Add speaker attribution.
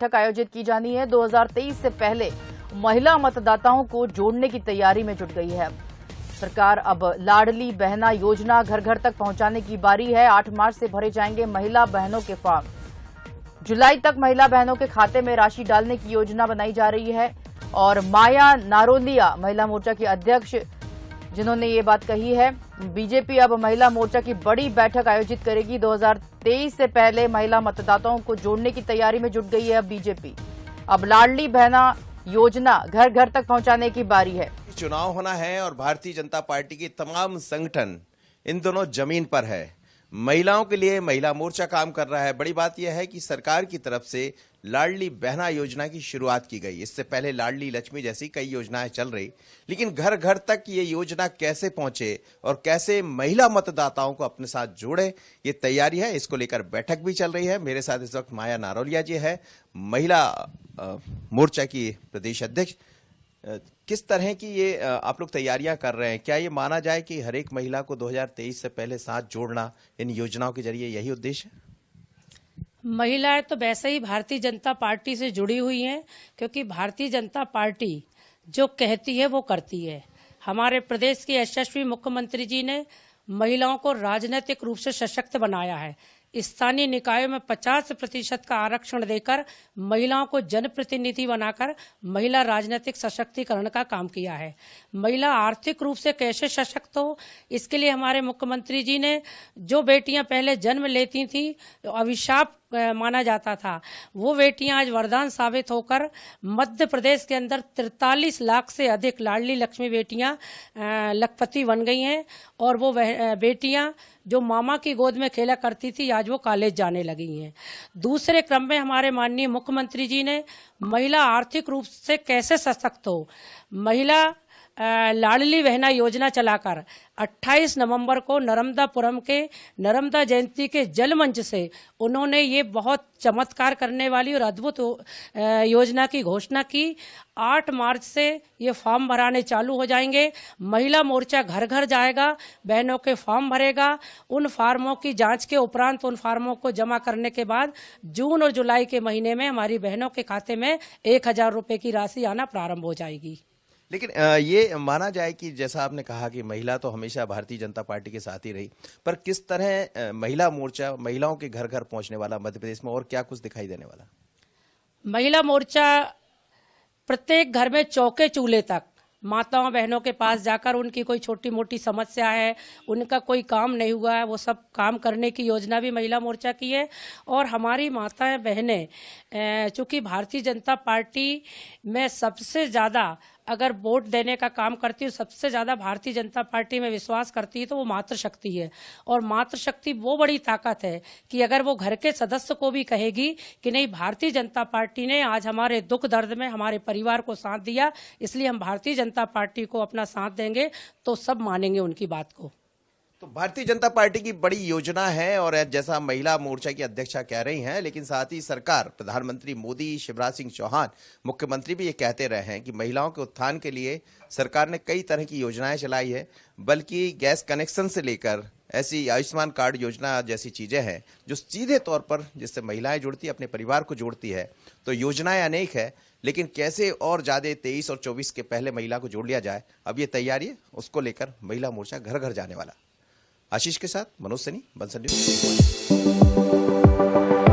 Speaker 1: बैठक आयोजित की जानी है 2023 से पहले महिला मतदाताओं को जोड़ने की तैयारी में जुट गई है सरकार अब लाडली बहना योजना घर घर तक पहुंचाने की बारी है 8 मार्च से भरे जाएंगे महिला बहनों के फॉर्म जुलाई तक महिला बहनों के खाते में राशि डालने की योजना बनाई जा रही है और माया नारोलिया महिला मोर्चा की अध्यक्ष जिन्होंने ये बात कही है बीजेपी अब महिला मोर्चा की बड़ी बैठक आयोजित करेगी 2023 से पहले महिला मतदाताओं को जोड़ने की तैयारी में जुट गई है अब बीजेपी अब लाडली बहना योजना घर घर तक पहुंचाने की बारी है
Speaker 2: चुनाव होना है और भारतीय जनता पार्टी के तमाम संगठन इन दोनों जमीन पर है महिलाओं के लिए महिला मोर्चा काम कर रहा है बड़ी बात यह है कि सरकार की तरफ से लाडली बहना योजना की शुरुआत की गई इससे पहले लाडली लक्ष्मी जैसी कई योजनाएं चल रही लेकिन घर घर तक ये योजना कैसे पहुंचे और कैसे महिला मतदाताओं को अपने साथ जोड़े ये तैयारी है इसको लेकर बैठक भी चल रही है मेरे साथ इस वक्त माया नारोलिया जी है महिला मोर्चा की प्रदेश अध्यक्ष किस तरह की ये आप लोग तैयारियां कर रहे हैं क्या ये माना जाए कि हर एक महिला को 2023 से पहले साथ जोड़ना इन योजनाओं के जरिए यही उद्देश्य है
Speaker 3: महिलाएं तो वैसे ही भारतीय जनता पार्टी से जुड़ी हुई हैं क्योंकि भारतीय जनता पार्टी जो कहती है वो करती है हमारे प्रदेश के यशस्वी मुख्यमंत्री जी ने महिलाओं को राजनीतिक रूप से सशक्त बनाया है स्थानीय निकायों में 50 प्रतिशत का आरक्षण देकर महिलाओं को जनप्रतिनिधि बनाकर महिला राजनीतिक सशक्तिकरण का काम किया है महिला आर्थिक रूप से कैसे सशक्त हो इसके लिए हमारे मुख्यमंत्री जी ने जो बेटियां पहले जन्म लेती थी अभिशाप माना जाता था वो बेटियां आज वरदान साबित होकर मध्य प्रदेश के अंदर 43 लाख से अधिक लाडली लक्ष्मी बेटियां लखपति बन गई हैं और वो बेटियां जो मामा की गोद में खेला करती थी आज वो कॉलेज जाने लगी हैं दूसरे क्रम में हमारे माननीय मुख्यमंत्री जी ने महिला आर्थिक रूप से कैसे सशक्त हो महिला लाडली बहना योजना चलाकर 28 नवंबर को नर्मदापुरम के नर्मदा जयंती के जल मंच से उन्होंने ये बहुत चमत्कार करने वाली और अद्भुत योजना की घोषणा की 8 मार्च से ये फॉर्म भराने चालू हो जाएंगे महिला मोर्चा घर घर जाएगा बहनों के फॉर्म भरेगा उन फार्मों की जांच के उपरांत उन फार्मों को जमा करने के बाद जून और जुलाई के महीने में हमारी बहनों के खाते में एक हजार की राशि आना प्रारंभ हो जाएगी
Speaker 2: लेकिन ये माना जाए कि जैसा आपने कहा कि महिला तो हमेशा भारतीय जनता पार्टी के साथ ही रही पर किस तरह महिला मोर्चा महिलाओं के घर घर पहुंचने वाला मध्य प्रदेश में और क्या कुछ दिखाई देने वाला
Speaker 3: महिला मोर्चा प्रत्येक घर में चौके चूल्हे तक माताओं बहनों के पास जाकर उनकी कोई छोटी मोटी समस्या है उनका कोई काम नहीं हुआ है वो सब काम करने की योजना भी महिला मोर्चा की है और हमारी माताएं बहनें चूँकि भारतीय जनता पार्टी में सबसे ज़्यादा अगर वोट देने का काम करती है सबसे ज़्यादा भारतीय जनता पार्टी में विश्वास करती है तो वो मातृशक्ति है और मातृशक्ति वो बड़ी ताकत है कि अगर वो घर के सदस्य को भी कहेगी कि नहीं भारतीय जनता पार्टी ने आज हमारे दुख दर्द में हमारे परिवार को साथ दिया इसलिए हम भारतीय जनता पार्टी को अपना साथ देंगे तो सब मानेंगे उनकी बात को
Speaker 2: तो भारतीय जनता पार्टी की बड़ी योजना है और जैसा महिला मोर्चा की अध्यक्षा कह रही हैं लेकिन साथ ही सरकार प्रधानमंत्री मोदी शिवराज सिंह चौहान मुख्यमंत्री भी ये कहते रहे हैं कि महिलाओं के उत्थान के लिए सरकार ने कई तरह की योजनाएं चलाई है बल्कि गैस कनेक्शन से लेकर ऐसी आयुष्मान कार्ड योजना जैसी चीज़ें हैं जो सीधे तौर पर जिससे महिलाएं जुड़ती अपने परिवार को जोड़ती है तो योजनाएं अनेक है लेकिन कैसे और ज़्यादा तेईस और चौबीस के पहले महिला को जोड़ लिया जाए अब ये तैयारी उसको लेकर महिला मोर्चा घर घर जाने वाला आशीष के साथ मनोज सनी बंसल न्यूज